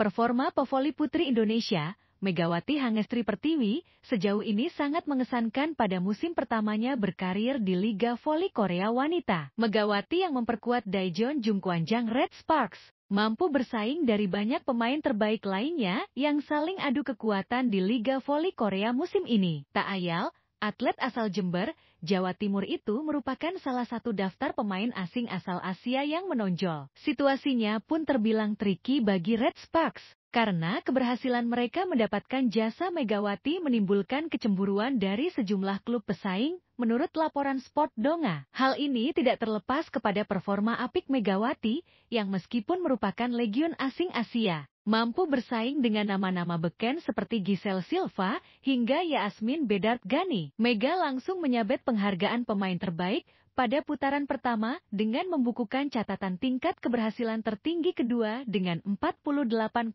Performa pevoli putri Indonesia, Megawati Hangestri Pertiwi, sejauh ini sangat mengesankan pada musim pertamanya berkarir di Liga Voli Korea Wanita. Megawati yang memperkuat Daejeon Jungkwanjang Red Sparks, mampu bersaing dari banyak pemain terbaik lainnya yang saling adu kekuatan di Liga Voli Korea musim ini. Tak ayal, Atlet asal Jember, Jawa Timur itu merupakan salah satu daftar pemain asing asal Asia yang menonjol. Situasinya pun terbilang tricky bagi Red Sparks, karena keberhasilan mereka mendapatkan jasa Megawati menimbulkan kecemburuan dari sejumlah klub pesaing, menurut laporan Sport Donga. Hal ini tidak terlepas kepada performa apik Megawati, yang meskipun merupakan legion asing Asia, mampu bersaing dengan nama-nama beken seperti Giselle Silva hingga Yasmin Bedard Gani. Mega langsung menyabet penghargaan pemain terbaik pada putaran pertama dengan membukukan catatan tingkat keberhasilan tertinggi kedua dengan 48,46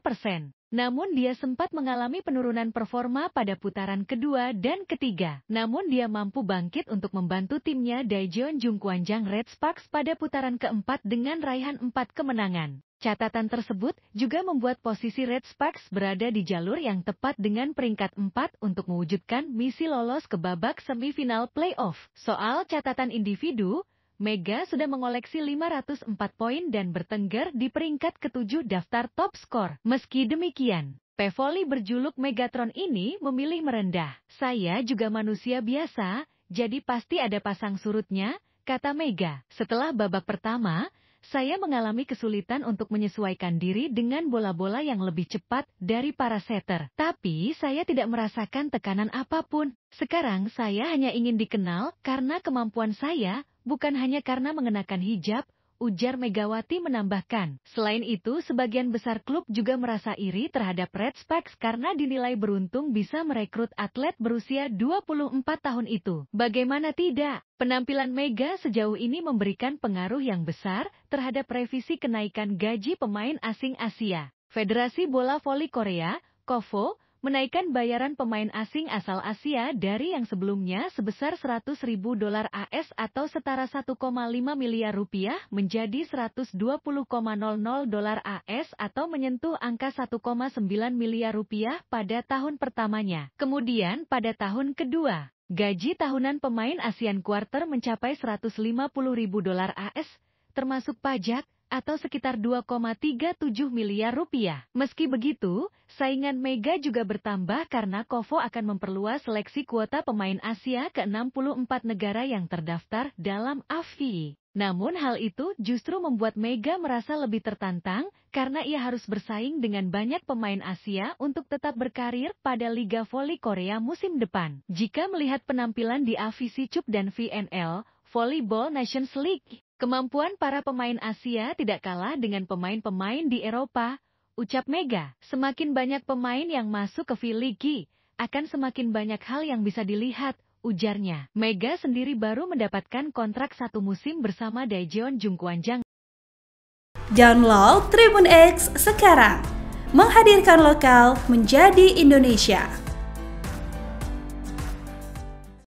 persen. Namun dia sempat mengalami penurunan performa pada putaran kedua dan ketiga. Namun dia mampu bangkit untuk membantu timnya Daejeon Jungkwanjang Red Sparks pada putaran keempat dengan raihan empat kemenangan. Catatan tersebut juga membuat posisi Red Sparks berada di jalur yang tepat dengan peringkat 4 untuk mewujudkan misi lolos ke babak semifinal playoff. Soal catatan individu, Mega sudah mengoleksi 504 poin dan bertengger di peringkat ketujuh daftar top skor. Meski demikian, Pevoli berjuluk Megatron ini memilih merendah. Saya juga manusia biasa, jadi pasti ada pasang surutnya, kata Mega. Setelah babak pertama, saya mengalami kesulitan untuk menyesuaikan diri dengan bola-bola yang lebih cepat dari para setter. Tapi saya tidak merasakan tekanan apapun. Sekarang saya hanya ingin dikenal karena kemampuan saya, bukan hanya karena mengenakan hijab, ujar Megawati menambahkan. Selain itu, sebagian besar klub juga merasa iri terhadap Red Sparks karena dinilai beruntung bisa merekrut atlet berusia 24 tahun itu. Bagaimana tidak? Penampilan Mega sejauh ini memberikan pengaruh yang besar terhadap revisi kenaikan gaji pemain asing Asia. Federasi Bola Voli Korea, KOVO, menaikkan bayaran pemain asing asal Asia dari yang sebelumnya sebesar 100 ribu dolar AS atau setara 1,5 miliar rupiah menjadi 120,00 dolar AS atau menyentuh angka 1,9 miliar rupiah pada tahun pertamanya. Kemudian pada tahun kedua, gaji tahunan pemain ASEAN Quarter mencapai 150 ribu dolar AS, termasuk pajak, atau sekitar 2,37 miliar rupiah. Meski begitu, saingan Mega juga bertambah karena Kovo akan memperluas seleksi kuota pemain Asia ke 64 negara yang terdaftar dalam AFI. Namun hal itu justru membuat Mega merasa lebih tertantang karena ia harus bersaing dengan banyak pemain Asia untuk tetap berkarir pada Liga Voli Korea musim depan. Jika melihat penampilan di AfC Cup dan VNL, Volleyball Nations League, Kemampuan para pemain Asia tidak kalah dengan pemain-pemain di Eropa, ucap Mega. Semakin banyak pemain yang masuk ke v league akan semakin banyak hal yang bisa dilihat, ujarnya. Mega sendiri baru mendapatkan kontrak satu musim bersama Daejeon Jungkwanjang. Download Tribun X sekarang, menghadirkan lokal menjadi Indonesia.